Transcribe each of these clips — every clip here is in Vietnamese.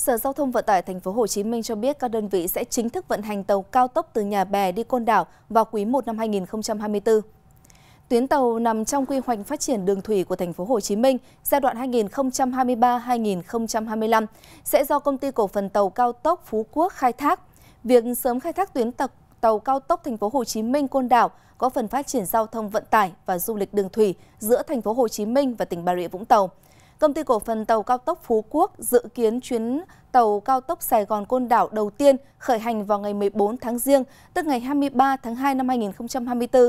Sở Giao thông Vận tải Thành phố Hồ Chí Minh cho biết các đơn vị sẽ chính thức vận hành tàu cao tốc từ nhà bè đi Côn Đảo vào quý 1 năm 2024. Tuyến tàu nằm trong quy hoạch phát triển đường thủy của thành phố Hồ Chí Minh giai đoạn 2023-2025 sẽ do công ty cổ phần tàu cao tốc Phú Quốc khai thác. Việc sớm khai thác tuyến tàu, tàu cao tốc thành phố Hồ Chí Minh Côn Đảo có phần phát triển giao thông vận tải và du lịch đường thủy giữa thành phố Hồ Chí Minh và tỉnh Bà Rịa Vũng Tàu Công ty cổ phần tàu cao tốc Phú Quốc dự kiến chuyến tàu cao tốc Sài Gòn Côn Đảo đầu tiên khởi hành vào ngày 14 tháng Giêng, tức ngày 23 tháng 2 năm 2024.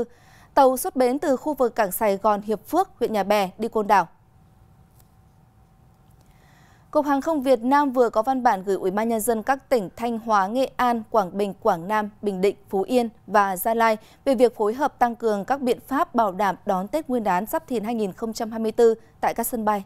Tàu xuất bến từ khu vực cảng Sài Gòn Hiệp Phước, huyện Nhà Bè đi Côn Đảo. Cục Hàng không Việt Nam vừa có văn bản gửi Ủy ban nhân dân các tỉnh Thanh Hóa, Nghệ An, Quảng Bình, Quảng Nam, Bình Định, Phú Yên và Gia Lai về việc phối hợp tăng cường các biện pháp bảo đảm đón Tết Nguyên đán Giáp Thìn 2024 tại các sân bay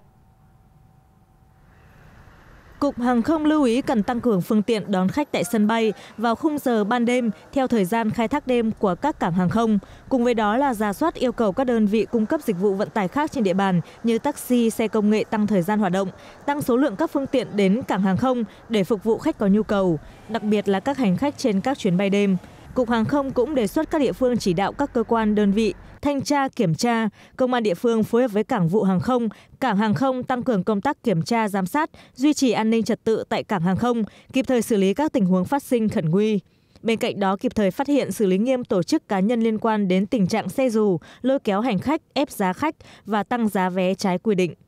cục hàng không lưu ý cần tăng cường phương tiện đón khách tại sân bay vào khung giờ ban đêm theo thời gian khai thác đêm của các cảng hàng không cùng với đó là ra soát yêu cầu các đơn vị cung cấp dịch vụ vận tải khác trên địa bàn như taxi xe công nghệ tăng thời gian hoạt động tăng số lượng các phương tiện đến cảng hàng không để phục vụ khách có nhu cầu đặc biệt là các hành khách trên các chuyến bay đêm cục hàng không cũng đề xuất các địa phương chỉ đạo các cơ quan đơn vị thanh tra kiểm tra công an địa phương phối hợp với cảng vụ hàng không cảng hàng không tăng cường công tác kiểm tra giám sát duy trì an ninh trật tự tại cảng hàng không kịp thời xử lý các tình huống phát sinh khẩn nguy Bên cạnh đó kịp thời phát hiện xử lý nghiêm tổ chức cá nhân liên quan đến tình trạng xe dù, lôi kéo hành khách, ép giá khách và tăng giá vé trái quy định.